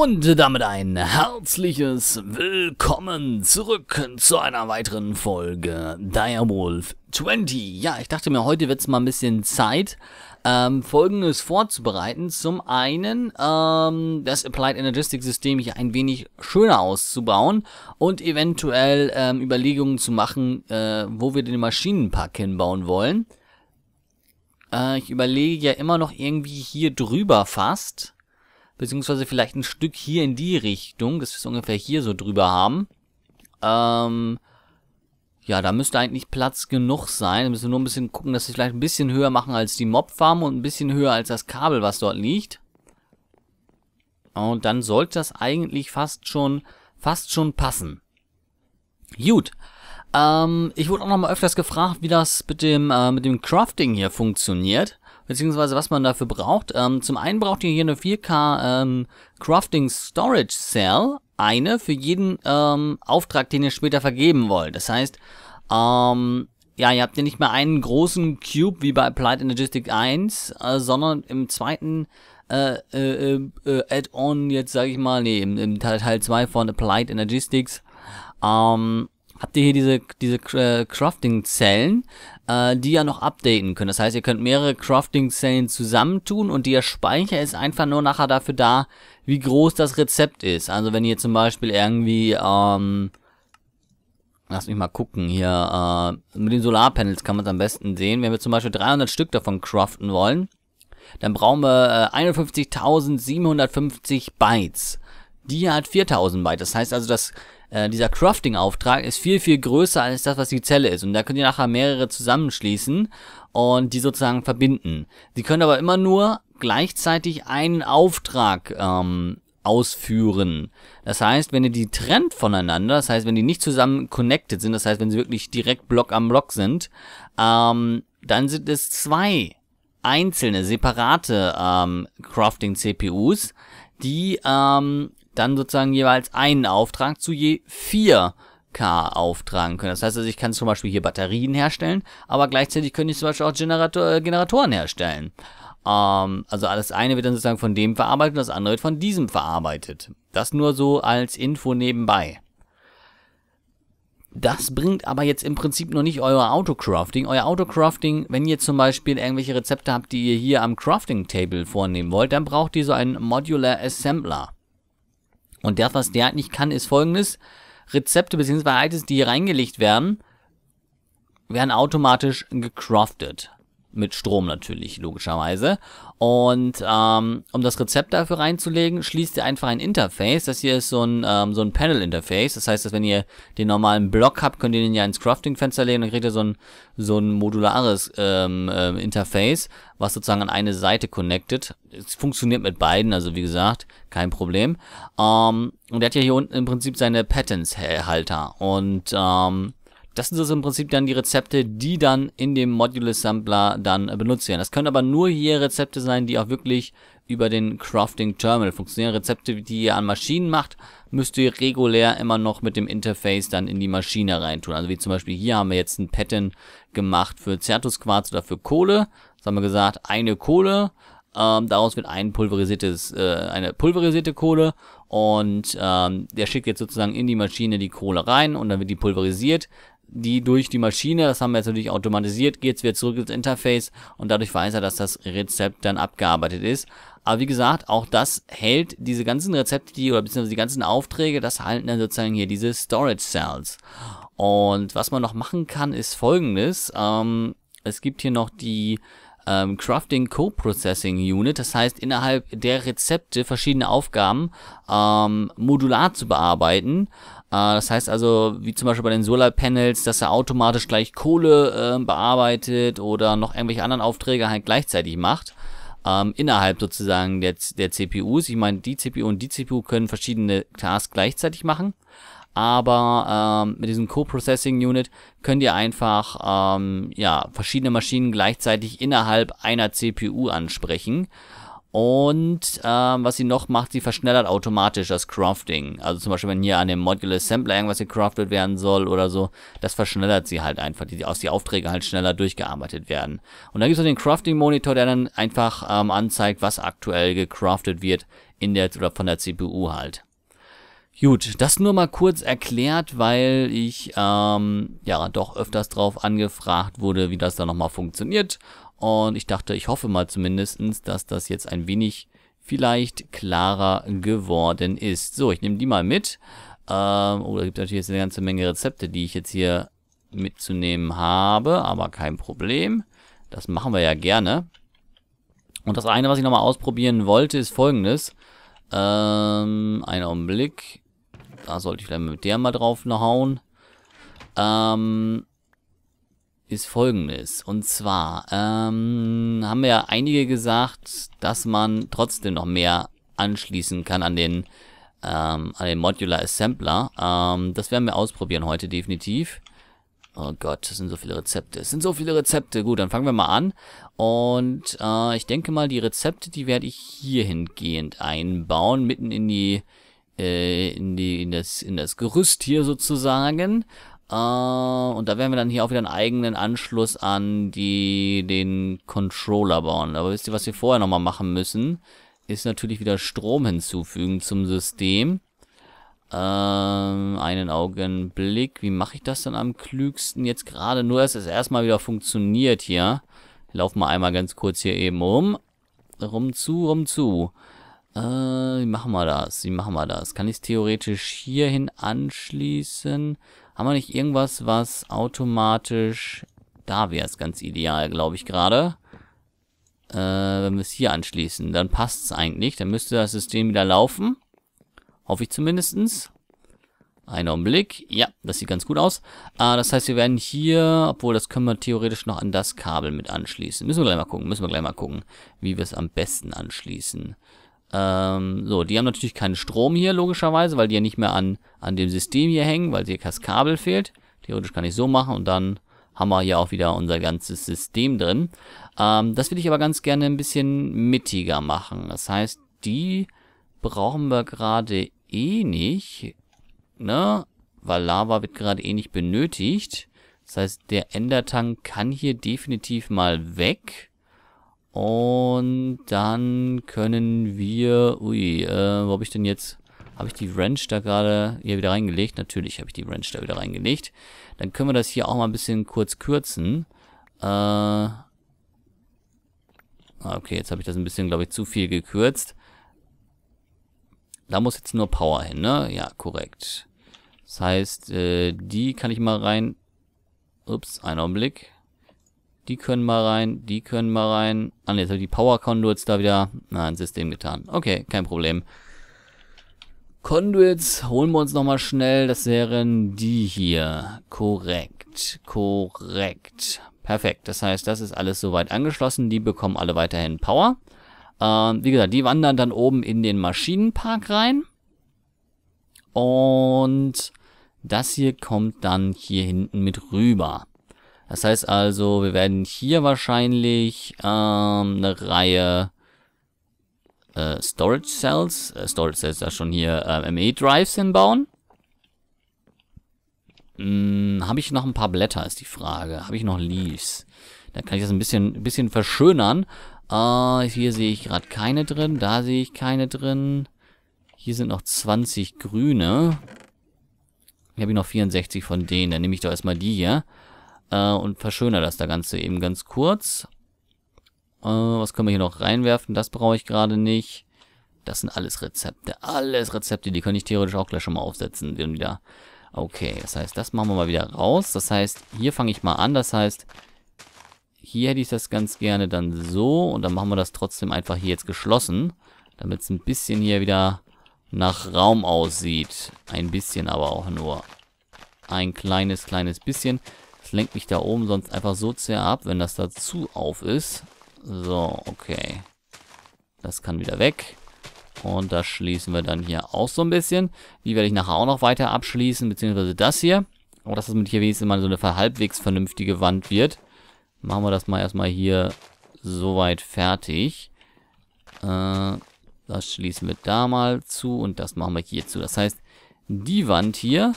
Und damit ein herzliches Willkommen zurück zu einer weiteren Folge Direwolf 20. Ja, ich dachte mir, heute wird es mal ein bisschen Zeit, ähm, Folgendes vorzubereiten. Zum einen, ähm, das Applied Energistic System hier ein wenig schöner auszubauen und eventuell ähm, Überlegungen zu machen, äh, wo wir den Maschinenpark hinbauen wollen. Äh, ich überlege ja immer noch irgendwie hier drüber fast beziehungsweise vielleicht ein Stück hier in die Richtung, dass wir es ungefähr hier so drüber haben. Ähm, ja, da müsste eigentlich Platz genug sein. Da müssen wir nur ein bisschen gucken, dass wir vielleicht ein bisschen höher machen als die Mobfarm und ein bisschen höher als das Kabel, was dort liegt. Und dann sollte das eigentlich fast schon, fast schon passen. Gut, ähm, ich wurde auch noch mal öfters gefragt, wie das mit dem, äh, mit dem Crafting hier funktioniert beziehungsweise was man dafür braucht. Ähm, zum einen braucht ihr hier eine 4K ähm, Crafting Storage Cell, eine für jeden ähm, Auftrag, den ihr später vergeben wollt. Das heißt, ähm, ja, ihr habt ja nicht mehr einen großen Cube wie bei Applied Energistic 1, äh, sondern im zweiten äh, äh, äh, äh Add-on, jetzt sage ich mal, nee, im, im Teil, Teil 2 von Applied Energistics, ähm, habt ihr hier diese, diese äh, Crafting-Zellen, äh, die ihr noch updaten könnt. Das heißt, ihr könnt mehrere Crafting-Zellen zusammentun und der Speicher ist einfach nur nachher dafür da, wie groß das Rezept ist. Also wenn ihr zum Beispiel irgendwie, ähm, lass mich mal gucken hier, äh, mit den Solarpanels kann man es am besten sehen. Wenn wir zum Beispiel 300 Stück davon craften wollen, dann brauchen wir äh, 51.750 Bytes. Die hat 4000 Bytes. Das heißt also, dass äh, dieser Crafting-Auftrag ist viel, viel größer als das, was die Zelle ist. Und da könnt ihr nachher mehrere zusammenschließen und die sozusagen verbinden. Die können aber immer nur gleichzeitig einen Auftrag ähm, ausführen. Das heißt, wenn ihr die trennt voneinander, das heißt, wenn die nicht zusammen connected sind, das heißt, wenn sie wirklich direkt Block am Block sind, ähm, dann sind es zwei einzelne, separate ähm, Crafting-CPUs, die ähm, dann sozusagen jeweils einen Auftrag zu je 4 K auftragen können. Das heißt, also ich kann zum Beispiel hier Batterien herstellen, aber gleichzeitig könnte ich zum Beispiel auch Generator, äh, Generatoren herstellen. Ähm, also alles eine wird dann sozusagen von dem verarbeitet und das andere wird von diesem verarbeitet. Das nur so als Info nebenbei. Das bringt aber jetzt im Prinzip noch nicht euer Autocrafting. Euer Autocrafting, wenn ihr zum Beispiel irgendwelche Rezepte habt, die ihr hier am Crafting Table vornehmen wollt, dann braucht ihr so einen Modular Assembler. Und das, was der eigentlich kann, ist folgendes. Rezepte bzw. Items, die hier reingelegt werden, werden automatisch gecraftet mit Strom natürlich, logischerweise. Und ähm, um das Rezept dafür reinzulegen, schließt ihr einfach ein Interface. Das hier ist so ein, ähm, so ein Panel-Interface. Das heißt, dass wenn ihr den normalen Block habt, könnt ihr den ja ins Crafting-Fenster legen und kriegt ihr so ein, so ein modulares ähm, ähm, Interface, was sozusagen an eine Seite connected. Es funktioniert mit beiden, also wie gesagt, kein Problem. Ähm, und er hat ja hier unten im Prinzip seine Patents-Halter. Und ähm, das sind also im Prinzip dann die Rezepte, die dann in dem Module Sampler dann äh, benutzt werden. Das können aber nur hier Rezepte sein, die auch wirklich über den Crafting Terminal funktionieren. Rezepte, die ihr an Maschinen macht, müsst ihr regulär immer noch mit dem Interface dann in die Maschine reintun. Also wie zum Beispiel hier haben wir jetzt ein Pattern gemacht für Zertusquarz oder für Kohle. Das haben wir gesagt, eine Kohle, ähm, daraus wird ein pulverisiertes, äh, eine pulverisierte Kohle und ähm, der schickt jetzt sozusagen in die Maschine die Kohle rein und dann wird die pulverisiert die durch die Maschine, das haben wir jetzt natürlich automatisiert, geht es wieder zurück ins Interface und dadurch weiß er, dass das Rezept dann abgearbeitet ist. Aber wie gesagt, auch das hält diese ganzen Rezepte, die oder beziehungsweise die ganzen Aufträge, das halten dann sozusagen hier diese Storage Cells. Und was man noch machen kann, ist folgendes. Ähm, es gibt hier noch die ähm, Crafting Co-Processing Unit, das heißt innerhalb der Rezepte verschiedene Aufgaben ähm, modular zu bearbeiten äh, das heißt also, wie zum Beispiel bei den Solarpanels, dass er automatisch gleich Kohle äh, bearbeitet oder noch irgendwelche anderen Aufträge halt gleichzeitig macht. Ähm, innerhalb sozusagen der, der CPUs. Ich meine, die CPU und die CPU können verschiedene Tasks gleichzeitig machen. Aber ähm, mit diesem Co-Processing Unit könnt ihr einfach ähm, ja, verschiedene Maschinen gleichzeitig innerhalb einer CPU ansprechen. Und ähm, was sie noch macht, sie verschnellert automatisch das Crafting. Also zum Beispiel, wenn hier an dem Module Assembler irgendwas gecraftet werden soll oder so, das verschnellert sie halt einfach, die, aus die Aufträge halt schneller durchgearbeitet werden. Und dann gibt es noch den Crafting Monitor, der dann einfach ähm, anzeigt, was aktuell gecraftet wird in der oder von der CPU halt. Gut, das nur mal kurz erklärt, weil ich ähm, ja doch öfters drauf angefragt wurde, wie das da nochmal funktioniert. Und ich dachte, ich hoffe mal zumindestens, dass das jetzt ein wenig vielleicht klarer geworden ist. So, ich nehme die mal mit. Ähm, oh, da gibt es natürlich jetzt eine ganze Menge Rezepte, die ich jetzt hier mitzunehmen habe, aber kein Problem. Das machen wir ja gerne. Und das eine, was ich nochmal ausprobieren wollte, ist folgendes. Ähm, einen Augenblick. Da sollte ich vielleicht mit der mal drauf hauen. Ähm, ist folgendes. Und zwar ähm, haben wir ja einige gesagt, dass man trotzdem noch mehr anschließen kann an den, ähm, an den Modular Assembler. Ähm, das werden wir ausprobieren heute definitiv. Oh Gott, das sind so viele Rezepte. Es sind so viele Rezepte. Gut, dann fangen wir mal an. Und äh, ich denke mal, die Rezepte, die werde ich hier hingehend einbauen, mitten in die äh, in die in das in das Gerüst hier sozusagen. Uh, und da werden wir dann hier auch wieder einen eigenen Anschluss an die, den Controller bauen. Aber wisst ihr, was wir vorher nochmal machen müssen? Ist natürlich wieder Strom hinzufügen zum System. Ähm, einen Augenblick. Wie mache ich das dann am klügsten jetzt gerade? Nur, dass es erstmal wieder funktioniert hier. Ich lauf mal einmal ganz kurz hier eben um. Rum zu, rum zu. Äh, wie machen wir das? Wie machen wir das? Kann ich es theoretisch hierhin anschließen? Haben wir nicht irgendwas, was automatisch... Da wäre es ganz ideal, glaube ich, gerade. Äh, wenn wir es hier anschließen, dann passt es eigentlich. Dann müsste das System wieder laufen. Hoffe ich zumindestens. Ein Augenblick. Ja, das sieht ganz gut aus. Äh, das heißt, wir werden hier, obwohl das können wir theoretisch noch an das Kabel mit anschließen. Müssen wir gleich mal gucken, müssen wir gleich mal gucken, wie wir es am besten anschließen. Ähm, so, die haben natürlich keinen Strom hier, logischerweise, weil die ja nicht mehr an, an dem System hier hängen, weil hier das Kabel fehlt. Theoretisch kann ich so machen und dann haben wir hier auch wieder unser ganzes System drin. Ähm, das will ich aber ganz gerne ein bisschen mittiger machen. Das heißt, die brauchen wir gerade eh nicht, ne? Weil Lava wird gerade eh nicht benötigt. Das heißt, der Endertank kann hier definitiv mal weg. Und dann können wir... Ui, äh, wo habe ich denn jetzt... Habe ich die Wrench da gerade hier wieder reingelegt? Natürlich habe ich die Wrench da wieder reingelegt. Dann können wir das hier auch mal ein bisschen kurz kürzen. Äh, ah, okay, jetzt habe ich das ein bisschen, glaube ich, zu viel gekürzt. Da muss jetzt nur Power hin, ne? Ja, korrekt. Das heißt, äh, die kann ich mal rein... Ups, einen Augenblick. Die können mal rein, die können mal rein. Ah, jetzt habe ich die Power Conduits da wieder. Nein, System getan. Okay, kein Problem. Conduits holen wir uns nochmal schnell. Das wären die hier. Korrekt, korrekt. Perfekt. Das heißt, das ist alles soweit angeschlossen. Die bekommen alle weiterhin Power. Ähm, wie gesagt, die wandern dann oben in den Maschinenpark rein. Und das hier kommt dann hier hinten mit rüber. Das heißt also, wir werden hier wahrscheinlich ähm, eine Reihe äh, Storage Cells, äh, Storage Cells da schon hier, äh, ME Drives hinbauen. Hm, habe ich noch ein paar Blätter, ist die Frage. Habe ich noch Leaves? Dann kann ich das ein bisschen, ein bisschen verschönern. Äh, hier sehe ich gerade keine drin, da sehe ich keine drin. Hier sind noch 20 grüne. Hier habe ich noch 64 von denen. Dann nehme ich doch erstmal die hier äh, und verschöner das da Ganze eben ganz kurz. Äh, was können wir hier noch reinwerfen? Das brauche ich gerade nicht. Das sind alles Rezepte. Alles Rezepte, die könnte ich theoretisch auch gleich schon mal aufsetzen. wieder. Okay, das heißt, das machen wir mal wieder raus. Das heißt, hier fange ich mal an. Das heißt, hier hätte ich das ganz gerne dann so. Und dann machen wir das trotzdem einfach hier jetzt geschlossen. Damit es ein bisschen hier wieder nach Raum aussieht. Ein bisschen aber auch nur. Ein kleines, kleines bisschen lenkt mich da oben sonst einfach so sehr ab, wenn das da zu auf ist. So, okay. Das kann wieder weg. Und das schließen wir dann hier auch so ein bisschen. Die werde ich nachher auch noch weiter abschließen, beziehungsweise das hier. Aber dass das mit hier wenigstens mal so eine halbwegs vernünftige Wand wird. Machen wir das mal erstmal hier soweit fertig. Äh, das schließen wir da mal zu und das machen wir hier zu. Das heißt, die Wand hier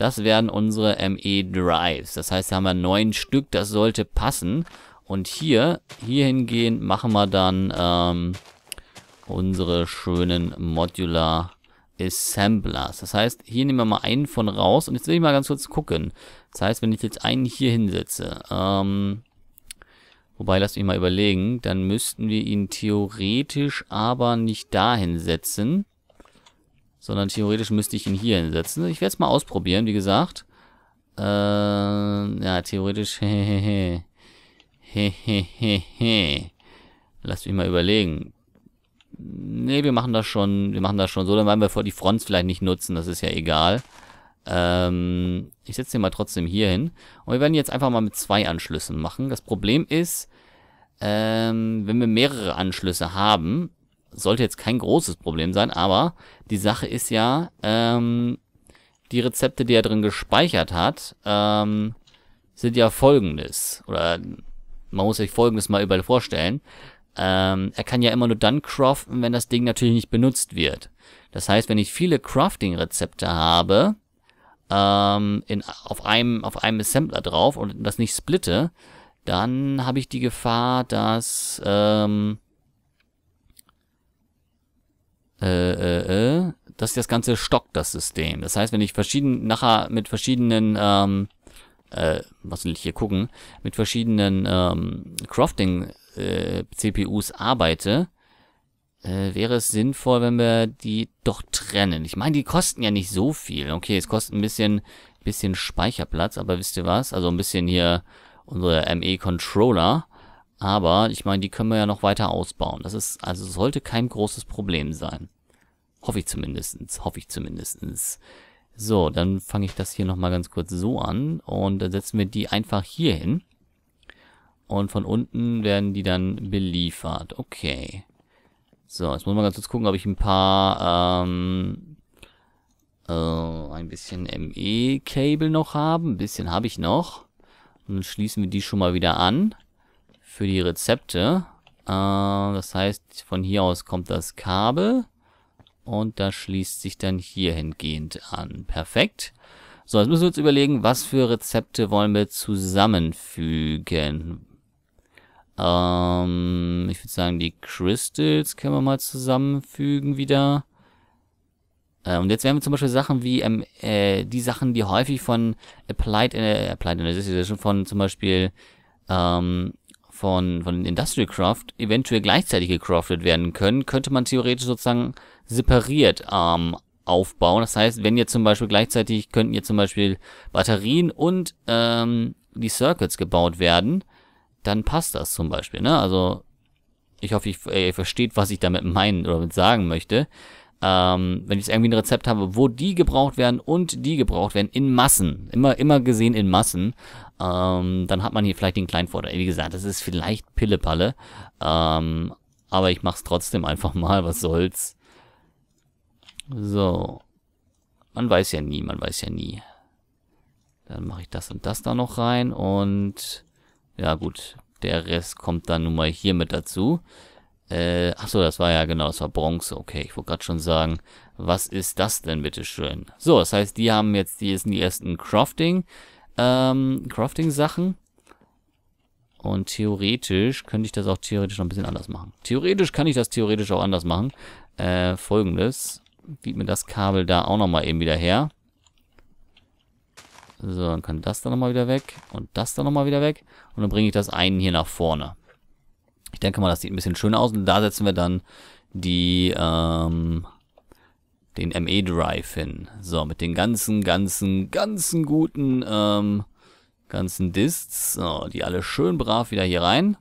das werden unsere ME Drives. Das heißt, da haben wir neun Stück, das sollte passen. Und hier, hier hingehend machen wir dann ähm, unsere schönen Modular Assemblers. Das heißt, hier nehmen wir mal einen von raus. Und jetzt will ich mal ganz kurz gucken. Das heißt, wenn ich jetzt einen hier hinsetze, ähm, Wobei, lass mich mal überlegen, dann müssten wir ihn theoretisch aber nicht dahin setzen. Sondern theoretisch müsste ich ihn hier hinsetzen. Ich werde es mal ausprobieren, wie gesagt. Äh, ja, theoretisch. Hehehe. Hehehe. Lass mich mal überlegen. Nee, wir machen das schon, wir machen das schon so, dann werden wir vor die Fronts vielleicht nicht nutzen, das ist ja egal. Ähm, ich setze den mal trotzdem hier hin. Und wir werden jetzt einfach mal mit zwei Anschlüssen machen. Das Problem ist, ähm, wenn wir mehrere Anschlüsse haben, sollte jetzt kein großes Problem sein, aber die Sache ist ja, ähm, die Rezepte, die er drin gespeichert hat, ähm, sind ja folgendes. Oder man muss sich folgendes mal überall vorstellen. Ähm, er kann ja immer nur dann craften, wenn das Ding natürlich nicht benutzt wird. Das heißt, wenn ich viele Crafting-Rezepte habe, ähm, in, auf, einem, auf einem Assembler drauf und das nicht splitte, dann habe ich die Gefahr, dass ähm, äh, äh, äh, dass das Ganze stockt, das System. Das heißt, wenn ich verschieden, nachher mit verschiedenen, ähm, äh, was will ich hier gucken, mit verschiedenen ähm, Crafting-CPUs äh, arbeite, äh, wäre es sinnvoll, wenn wir die doch trennen. Ich meine, die kosten ja nicht so viel. Okay, es kostet ein bisschen, bisschen Speicherplatz, aber wisst ihr was? Also ein bisschen hier unsere ME-Controller. Aber, ich meine, die können wir ja noch weiter ausbauen. Das ist, also sollte kein großes Problem sein. Hoffe ich zumindestens, hoffe ich zumindestens. So, dann fange ich das hier nochmal ganz kurz so an und dann setzen wir die einfach hier hin. Und von unten werden die dann beliefert. Okay. So, jetzt muss man ganz kurz gucken, ob ich ein paar, ähm, äh, ein bisschen ME-Cable noch habe. Ein bisschen habe ich noch. Und dann schließen wir die schon mal wieder an für die Rezepte. Äh, das heißt, von hier aus kommt das Kabel und das schließt sich dann hier hingehend an. Perfekt. So, jetzt müssen wir uns überlegen, was für Rezepte wollen wir zusammenfügen. Ähm, ich würde sagen, die Crystals können wir mal zusammenfügen wieder. Äh, und jetzt werden wir zum Beispiel Sachen wie ähm, äh, die Sachen, die häufig von Applied, äh, Applied Analysis, schon von zum Beispiel ähm, von, von Industrial Craft eventuell gleichzeitig gecraftet werden können, könnte man theoretisch sozusagen separiert ähm, aufbauen. Das heißt, wenn ihr zum Beispiel gleichzeitig könnten ihr zum Beispiel Batterien und ähm, die Circuits gebaut werden, dann passt das zum Beispiel. Ne? Also ich hoffe, äh, ihr versteht, was ich damit meinen oder mit sagen möchte ähm, wenn ich irgendwie ein Rezept habe, wo die gebraucht werden und die gebraucht werden in Massen, immer, immer gesehen in Massen, ähm, dann hat man hier vielleicht den kleinen Vorteil. Wie gesagt, das ist vielleicht Pillepalle, ähm, aber ich mach's trotzdem einfach mal, was soll's. So. Man weiß ja nie, man weiß ja nie. Dann mache ich das und das da noch rein und ja gut, der Rest kommt dann nun mal hier mit dazu. Äh, achso, das war ja genau, das war Bronze. Okay, ich wollte gerade schon sagen, was ist das denn bitteschön? So, das heißt, die haben jetzt, die sind die ersten Crafting, ähm, Crafting-Sachen. Und theoretisch könnte ich das auch theoretisch noch ein bisschen anders machen. Theoretisch kann ich das theoretisch auch anders machen. Äh, folgendes. Gib mir das Kabel da auch nochmal eben wieder her. So, dann kann das da nochmal wieder weg und das da nochmal wieder weg. Und dann bringe ich das einen hier nach vorne. Ich denke mal, das sieht ein bisschen schöner aus und da setzen wir dann die, ähm, den ME Drive hin. So, mit den ganzen, ganzen, ganzen guten, ähm, ganzen Discs. So, die alle schön brav wieder hier rein.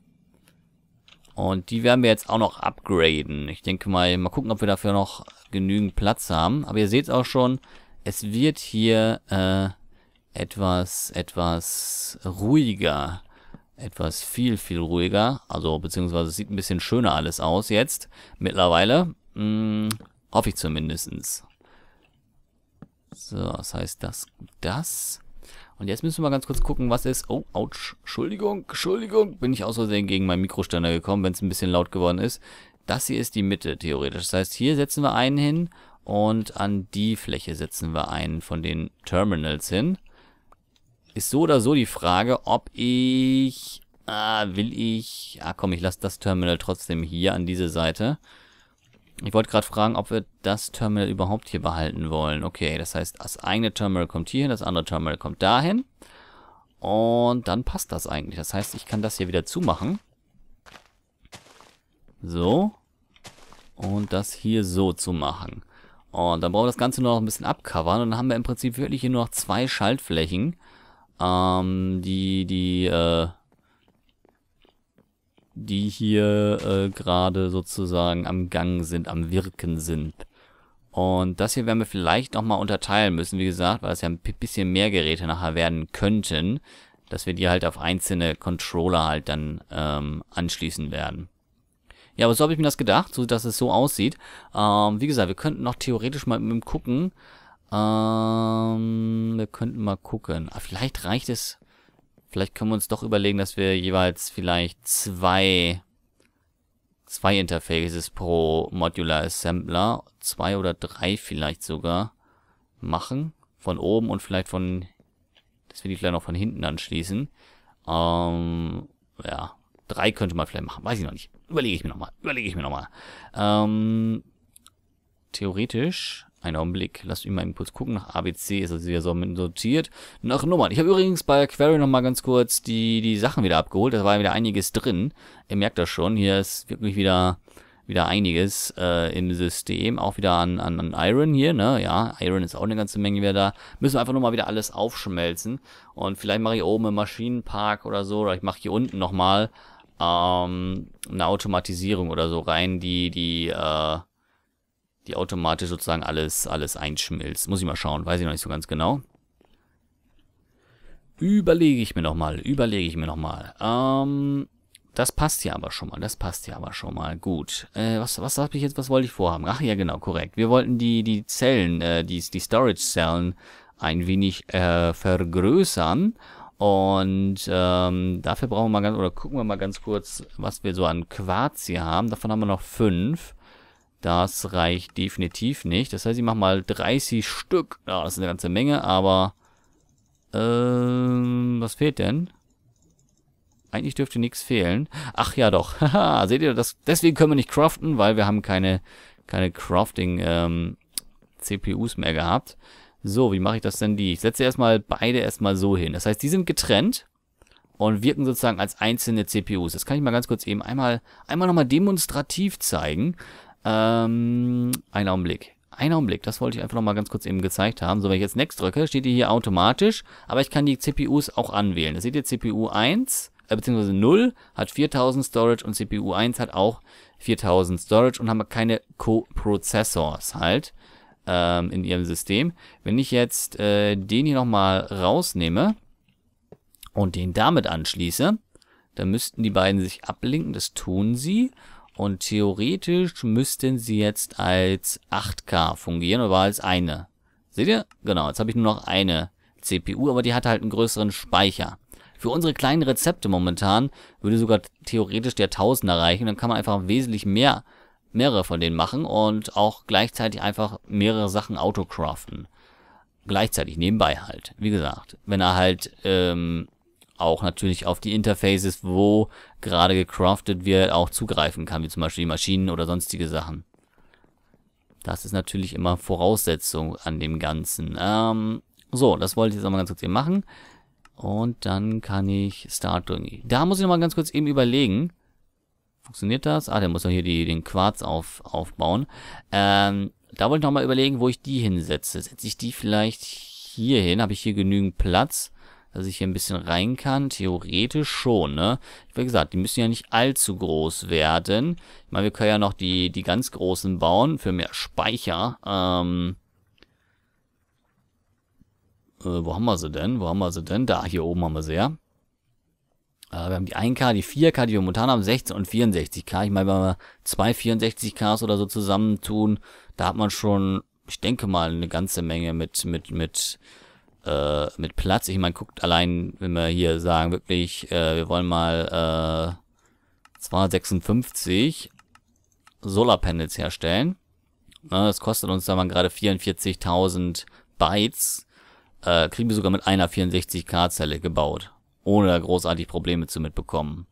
Und die werden wir jetzt auch noch upgraden. Ich denke mal, mal gucken, ob wir dafür noch genügend Platz haben. Aber ihr seht auch schon, es wird hier äh, etwas, etwas ruhiger etwas viel, viel ruhiger. Also, beziehungsweise sieht ein bisschen schöner alles aus jetzt. Mittlerweile. Hm, hoffe ich zumindestens. So, das heißt, das, das. Und jetzt müssen wir mal ganz kurz gucken, was ist. Oh, ouch. Entschuldigung, Entschuldigung. Bin ich aus Versehen gegen meinen Mikroständer gekommen, wenn es ein bisschen laut geworden ist. Das hier ist die Mitte, theoretisch. Das heißt, hier setzen wir einen hin und an die Fläche setzen wir einen von den Terminals hin. Ist so oder so die Frage, ob ich... Ah, will ich... Ah, komm, ich lasse das Terminal trotzdem hier an diese Seite. Ich wollte gerade fragen, ob wir das Terminal überhaupt hier behalten wollen. Okay, das heißt, das eigene Terminal kommt hier hin, das andere Terminal kommt dahin. Und dann passt das eigentlich. Das heißt, ich kann das hier wieder zumachen. So. Und das hier so zumachen. Und dann brauchen wir das Ganze nur noch ein bisschen abcovern. Und dann haben wir im Prinzip wirklich hier nur noch zwei Schaltflächen. Ähm, die, die, äh, die hier äh, gerade sozusagen am Gang sind, am Wirken sind. Und das hier werden wir vielleicht nochmal unterteilen müssen, wie gesagt, weil es ja ein bisschen mehr Geräte nachher werden könnten, dass wir die halt auf einzelne Controller halt dann ähm, anschließen werden. Ja, aber so habe ich mir das gedacht, so dass es so aussieht. Ähm, wie gesagt, wir könnten noch theoretisch mal mit dem gucken, ähm, wir könnten mal gucken. Ah, vielleicht reicht es. Vielleicht können wir uns doch überlegen, dass wir jeweils vielleicht zwei, zwei Interfaces pro Modular Assembler, zwei oder drei vielleicht sogar, machen. Von oben und vielleicht von, dass wir die vielleicht noch von hinten anschließen. Ähm, ja, drei könnte man vielleicht machen, weiß ich noch nicht. Überlege ich mir nochmal, überlege ich mir nochmal. Ähm, theoretisch ein Augenblick, lasst mich mal eben kurz gucken. Nach ABC ist das wieder so sortiert. Nach Nummern. Ich habe übrigens bei Query nochmal ganz kurz die, die Sachen wieder abgeholt. Da war wieder einiges drin. Ihr merkt das schon. Hier ist wirklich wieder, wieder einiges äh, im System. Auch wieder an, an, an Iron hier, ne? Ja, Iron ist auch eine ganze Menge wieder da. Müssen wir einfach nochmal wieder alles aufschmelzen. Und vielleicht mache ich oben im Maschinenpark oder so. Oder ich mache hier unten nochmal ähm, eine Automatisierung oder so rein, die, die, äh, die automatisch sozusagen alles, alles einschmilzt. Muss ich mal schauen, weiß ich noch nicht so ganz genau. Überlege ich mir nochmal, überlege ich mir nochmal. Ähm, das passt hier aber schon mal, das passt hier aber schon mal. Gut, äh, was, was habe ich jetzt, was wollte ich vorhaben? Ach ja, genau, korrekt. Wir wollten die, die Zellen, äh, die, die Storage-Zellen ein wenig äh, vergrößern. Und ähm, dafür brauchen wir mal ganz, oder gucken wir mal ganz kurz, was wir so an Quarz hier haben. Davon haben wir noch fünf. Das reicht definitiv nicht. Das heißt, ich mache mal 30 Stück. Ja, das ist eine ganze Menge, aber... Ähm, was fehlt denn? Eigentlich dürfte nichts fehlen. Ach ja, doch. Haha, seht ihr, das, deswegen können wir nicht craften, weil wir haben keine, keine Crafting-CPUs ähm, mehr gehabt. So, wie mache ich das denn die? Ich setze erstmal beide erstmal so hin. Das heißt, die sind getrennt und wirken sozusagen als einzelne CPUs. Das kann ich mal ganz kurz eben einmal, einmal nochmal demonstrativ zeigen. Ähm, einen Augenblick. Ein Augenblick, das wollte ich einfach nochmal ganz kurz eben gezeigt haben. So, wenn ich jetzt Next drücke, steht die hier automatisch, aber ich kann die CPUs auch anwählen. Das seht ihr, CPU 1, äh, beziehungsweise 0 hat 4000 Storage und CPU 1 hat auch 4000 Storage und haben keine co prozessors halt ähm, in ihrem System. Wenn ich jetzt äh, den hier nochmal rausnehme und den damit anschließe, dann müssten die beiden sich ablinken, das tun sie. Und theoretisch müssten sie jetzt als 8K fungieren, oder als eine. Seht ihr? Genau, jetzt habe ich nur noch eine CPU, aber die hat halt einen größeren Speicher. Für unsere kleinen Rezepte momentan würde sogar theoretisch der 1000 erreichen. Dann kann man einfach wesentlich mehr, mehrere von denen machen und auch gleichzeitig einfach mehrere Sachen autocraften. Gleichzeitig, nebenbei halt. Wie gesagt, wenn er halt ähm, auch natürlich auf die Interfaces, wo gerade gecraftet wird, auch zugreifen kann, wie zum Beispiel Maschinen oder sonstige Sachen. Das ist natürlich immer Voraussetzung an dem Ganzen. Ähm, so, das wollte ich jetzt nochmal ganz kurz eben machen. Und dann kann ich Start irgendwie. Da muss ich nochmal ganz kurz eben überlegen. Funktioniert das? Ah, der muss ja hier die, den Quarz auf, aufbauen. Ähm, da wollte ich nochmal überlegen, wo ich die hinsetze. Setze ich die vielleicht hier hin? Habe ich hier genügend Platz? dass ich hier ein bisschen rein kann? Theoretisch schon, ne? Wie gesagt, die müssen ja nicht allzu groß werden. Ich meine, wir können ja noch die, die ganz großen bauen für mehr Speicher. Ähm, äh, wo haben wir sie denn? Wo haben wir sie denn? Da, hier oben haben wir sie, ja. Äh, wir haben die 1K, die 4K, die wir momentan haben, 16 und 64K. Ich meine, wenn wir zwei 64Ks oder so zusammentun, da hat man schon, ich denke mal, eine ganze Menge mit, mit, mit äh, mit Platz. Ich meine, guckt allein, wenn wir hier sagen, wirklich, äh, wir wollen mal äh, 256 Solarpanels herstellen. Na, ne, das kostet uns da mal gerade 44.000 Bytes. Äh, kriegen wir sogar mit einer 64K-Zelle gebaut, ohne da großartig Probleme zu mitbekommen.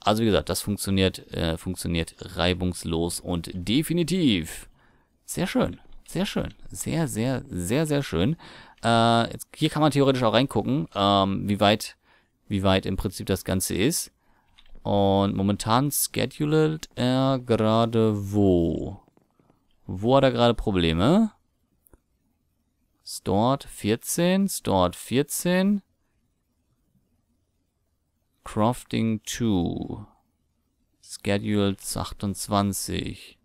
Also wie gesagt, das funktioniert, äh, funktioniert reibungslos und definitiv. Sehr schön. Sehr schön. Sehr, sehr, sehr, sehr schön. Äh, jetzt, hier kann man theoretisch auch reingucken, ähm, wie weit, wie weit im Prinzip das Ganze ist. Und momentan scheduled er gerade wo? Wo hat er gerade Probleme? Stored 14, Stored 14. Crafting 2. Scheduled 28.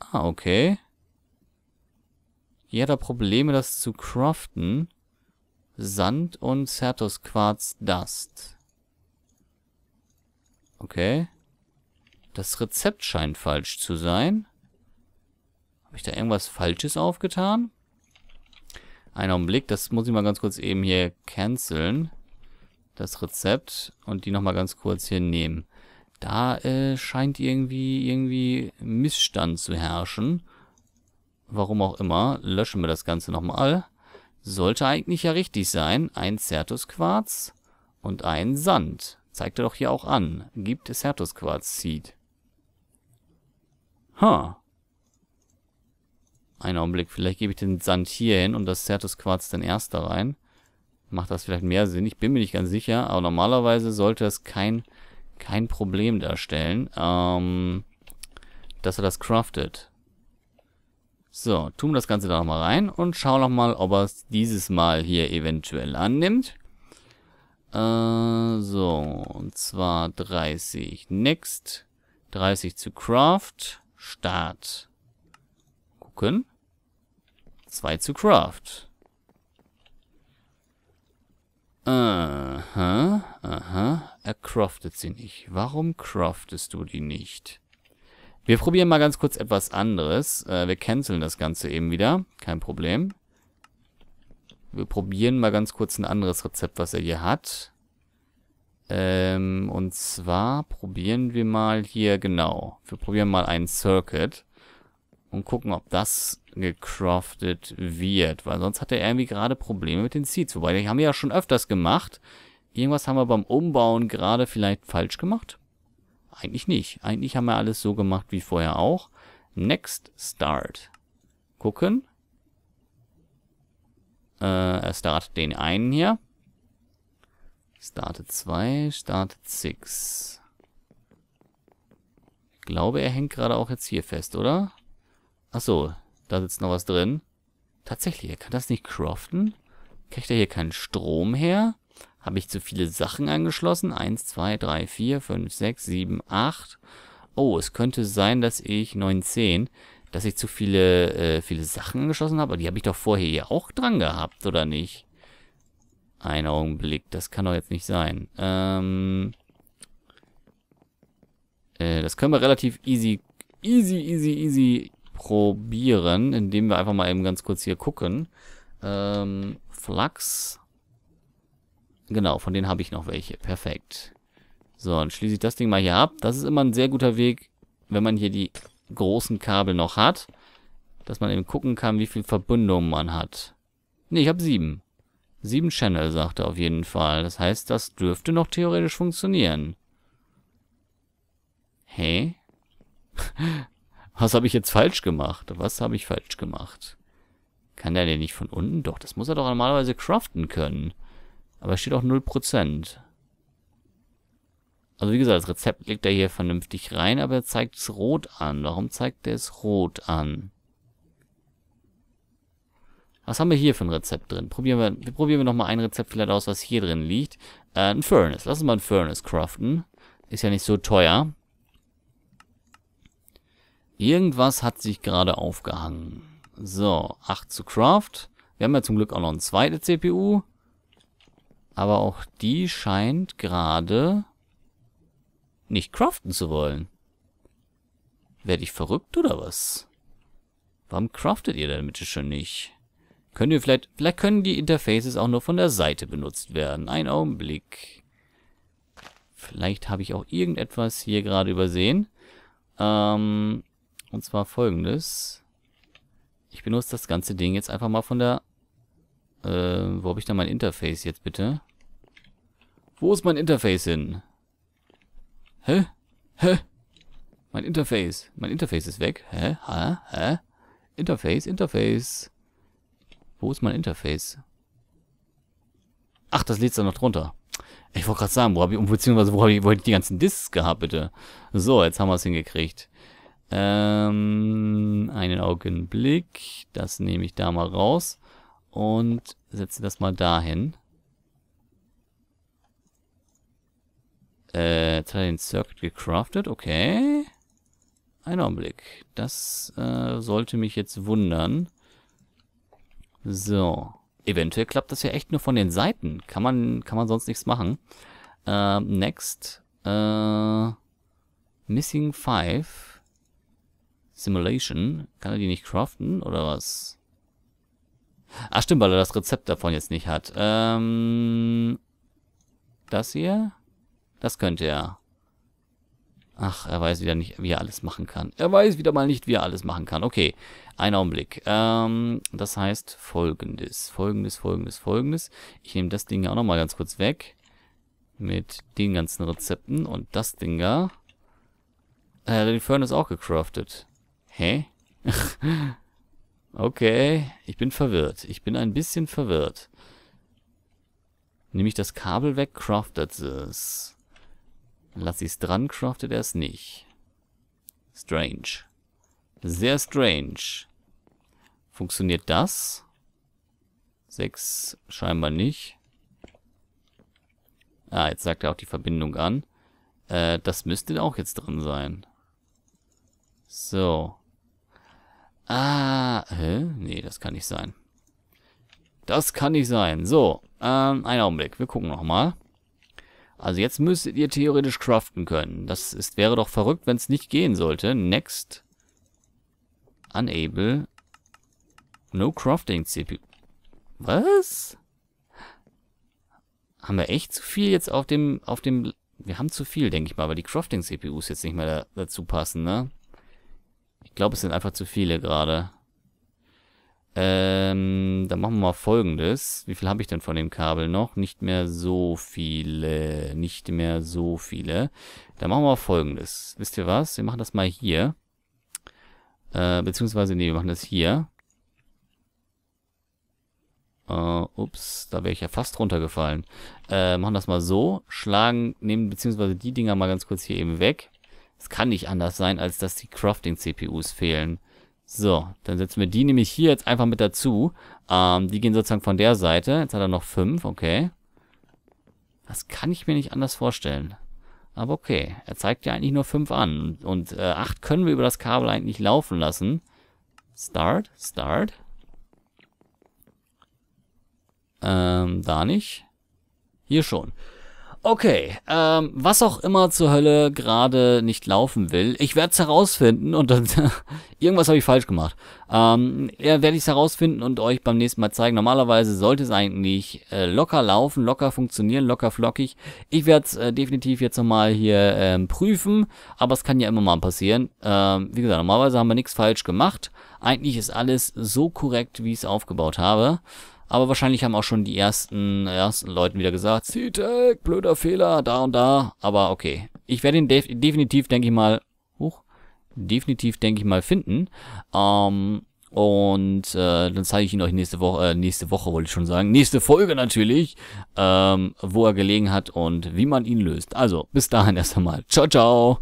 Ah, okay. Hier hat er Probleme, das zu craften. Sand und Certus Quarz Dust. Okay. Das Rezept scheint falsch zu sein. Habe ich da irgendwas Falsches aufgetan? Einen Augenblick, das muss ich mal ganz kurz eben hier canceln. Das Rezept und die nochmal ganz kurz hier nehmen. Da äh, scheint irgendwie, irgendwie Missstand zu herrschen. Warum auch immer. Löschen wir das Ganze nochmal. Sollte eigentlich ja richtig sein. Ein Certus-Quarz und ein Sand. Zeigt er doch hier auch an. Gibt Certus-Quarz-Seed. Ha. Huh. Einen Augenblick, vielleicht gebe ich den Sand hier hin und das Certus-Quarz dann erst da rein. Macht das vielleicht mehr Sinn? Ich bin mir nicht ganz sicher, aber normalerweise sollte es kein kein Problem darstellen, ähm, dass er das craftet. So, tun wir das Ganze da nochmal rein und schauen nochmal, ob er es dieses Mal hier eventuell annimmt. Äh, so, und zwar 30 Next, 30 zu Craft, Start. Gucken. 2 zu Craft. Aha, aha, er craftet sie nicht. Warum craftest du die nicht? Wir probieren mal ganz kurz etwas anderes. Äh, wir canceln das Ganze eben wieder. Kein Problem. Wir probieren mal ganz kurz ein anderes Rezept, was er hier hat. Ähm, und zwar probieren wir mal hier, genau. Wir probieren mal einen Circuit. Und gucken, ob das gecraftet wird. Weil sonst hat er irgendwie gerade Probleme mit den Seeds. Wobei, die haben wir ja schon öfters gemacht. Irgendwas haben wir beim Umbauen gerade vielleicht falsch gemacht? Eigentlich nicht. Eigentlich haben wir alles so gemacht wie vorher auch. Next Start. Gucken. Äh, er startet den einen hier. Startet 2, startet 6. Ich glaube, er hängt gerade auch jetzt hier fest, oder? Achso, da sitzt noch was drin. Tatsächlich, er kann das nicht craften. Kriegt er hier keinen Strom her? Habe ich zu viele Sachen angeschlossen? 1, 2, 3, 4, 5, 6, 7, 8. Oh, es könnte sein, dass ich 9, 10, dass ich zu viele, äh, viele Sachen angeschlossen habe. Aber die habe ich doch vorher hier auch dran gehabt, oder nicht? Ein Augenblick, das kann doch jetzt nicht sein. Ähm, äh, das können wir relativ easy, easy, easy, easy probieren, indem wir einfach mal eben ganz kurz hier gucken. Ähm, Flachs. Genau, von denen habe ich noch welche. Perfekt. So, dann schließe ich das Ding mal hier ab. Das ist immer ein sehr guter Weg, wenn man hier die großen Kabel noch hat, dass man eben gucken kann, wie viel Verbindungen man hat. Ne, ich habe sieben. Sieben Channel, sagt er auf jeden Fall. Das heißt, das dürfte noch theoretisch funktionieren. Hä? Was habe ich jetzt falsch gemacht? Was habe ich falsch gemacht? Kann der den nicht von unten? Doch, das muss er doch normalerweise craften können. Aber steht auch 0%. Also wie gesagt, das Rezept legt er hier vernünftig rein, aber er zeigt es rot an. Warum zeigt er es rot an? Was haben wir hier für ein Rezept drin? Probieren wir, wir probieren wir nochmal ein Rezept vielleicht aus, was hier drin liegt. Äh, ein Furnace. Lass uns mal ein Furnace craften. Ist ja nicht so teuer. Irgendwas hat sich gerade aufgehangen. So, 8 zu Craft. Wir haben ja zum Glück auch noch eine zweite CPU. Aber auch die scheint gerade nicht craften zu wollen. Werde ich verrückt oder was? Warum craftet ihr denn bitte schon nicht? Können wir vielleicht, vielleicht können die Interfaces auch nur von der Seite benutzt werden. Ein Augenblick. Vielleicht habe ich auch irgendetwas hier gerade übersehen. Ähm, und zwar folgendes. Ich benutze das ganze Ding jetzt einfach mal von der... Äh, wo habe ich da mein Interface jetzt bitte? Wo ist mein Interface hin? Hä? Hä? Mein Interface. Mein Interface ist weg. Hä? Hä? Hä? Interface, Interface. Wo ist mein Interface? Ach, das lädt da noch drunter. Ich wollte gerade sagen, wo habe ich, beziehungsweise wo habe ich, wo hab ich die ganzen Disks gehabt, bitte? So, jetzt haben wir es hingekriegt. Ähm, einen Augenblick. Das nehme ich da mal raus. Und setze das mal dahin. Äh, jetzt hat er den Circuit gecraftet, okay. Ein Augenblick. Das äh, sollte mich jetzt wundern. So. Eventuell klappt das ja echt nur von den Seiten. Kann man, kann man sonst nichts machen. Äh, next. Äh, Missing 5. Simulation. Kann er die nicht craften oder was? Ach stimmt, weil er das Rezept davon jetzt nicht hat. Ähm, das hier? Das könnte er. Ach, er weiß wieder nicht, wie er alles machen kann. Er weiß wieder mal nicht, wie er alles machen kann. Okay, ein Augenblick. Ähm, das heißt folgendes, folgendes, folgendes, folgendes. Ich nehme das Ding ja auch nochmal ganz kurz weg. Mit den ganzen Rezepten. Und das Ding da. Äh, die ist auch gecraftet. Hä? okay, ich bin verwirrt. Ich bin ein bisschen verwirrt. Nehme ich das Kabel weg, craftet es. Lass es dran, craftet er es nicht. Strange. Sehr strange. Funktioniert das? Sechs scheinbar nicht. Ah, jetzt sagt er auch die Verbindung an. Äh, das müsste auch jetzt drin sein. So. Ah, hä? Nee, das kann nicht sein. Das kann nicht sein. So, ähm, einen Augenblick. Wir gucken nochmal. mal. Also jetzt müsstet ihr theoretisch craften können. Das ist, wäre doch verrückt, wenn es nicht gehen sollte. Next. Unable. No crafting CPU. Was? Haben wir echt zu viel jetzt auf dem, auf dem, wir haben zu viel, denke ich mal, weil die Crafting-CPUs jetzt nicht mehr da, dazu passen, ne? Ich glaube, es sind einfach zu viele gerade. Ähm, dann machen wir mal folgendes. Wie viel habe ich denn von dem Kabel noch? Nicht mehr so viele. Nicht mehr so viele. Dann machen wir mal folgendes. Wisst ihr was? Wir machen das mal hier. Äh, beziehungsweise, nee, wir machen das hier. Äh, ups, da wäre ich ja fast runtergefallen. Äh, machen das mal so. Schlagen, nehmen beziehungsweise die Dinger mal ganz kurz hier eben weg. Es kann nicht anders sein, als dass die Crafting-CPUs fehlen. So, dann setzen wir die nämlich hier jetzt einfach mit dazu. Ähm, die gehen sozusagen von der Seite. Jetzt hat er noch fünf, okay. Das kann ich mir nicht anders vorstellen. Aber okay, er zeigt ja eigentlich nur fünf an. Und äh, acht können wir über das Kabel eigentlich laufen lassen. Start, Start. Ähm, da nicht. Hier schon. Okay, ähm, was auch immer zur Hölle gerade nicht laufen will, ich werde es herausfinden und dann irgendwas habe ich falsch gemacht. Ähm, ja, werde ich es herausfinden und euch beim nächsten Mal zeigen. Normalerweise sollte es eigentlich äh, locker laufen, locker funktionieren, locker flockig. Ich werde es äh, definitiv jetzt nochmal hier ähm, prüfen, aber es kann ja immer mal passieren. Ähm, wie gesagt, normalerweise haben wir nichts falsch gemacht. Eigentlich ist alles so korrekt, wie ich es aufgebaut habe. Aber wahrscheinlich haben auch schon die ersten, äh, ersten Leuten wieder gesagt, C-Tech, blöder Fehler, da und da. Aber okay. Ich werde ihn def definitiv, denke ich mal, huch, definitiv, denke ich mal, finden. Ähm, und äh, dann zeige ich ihn euch nächste Woche, äh, nächste Woche wollte ich schon sagen, nächste Folge natürlich, ähm, wo er gelegen hat und wie man ihn löst. Also, bis dahin erst einmal. Ciao, ciao.